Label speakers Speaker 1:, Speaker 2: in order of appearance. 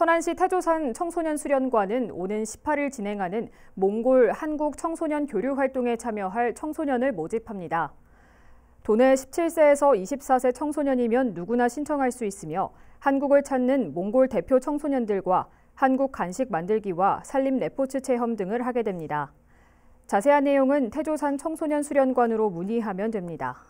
Speaker 1: 천안시 태조산 청소년 수련관은 오는 18일 진행하는 몽골 한국 청소년 교류 활동에 참여할 청소년을 모집합니다. 도내 17세에서 24세 청소년이면 누구나 신청할 수 있으며 한국을 찾는 몽골 대표 청소년들과 한국 간식 만들기와 산림 레포츠 체험 등을 하게 됩니다. 자세한 내용은 태조산 청소년 수련관으로 문의하면 됩니다.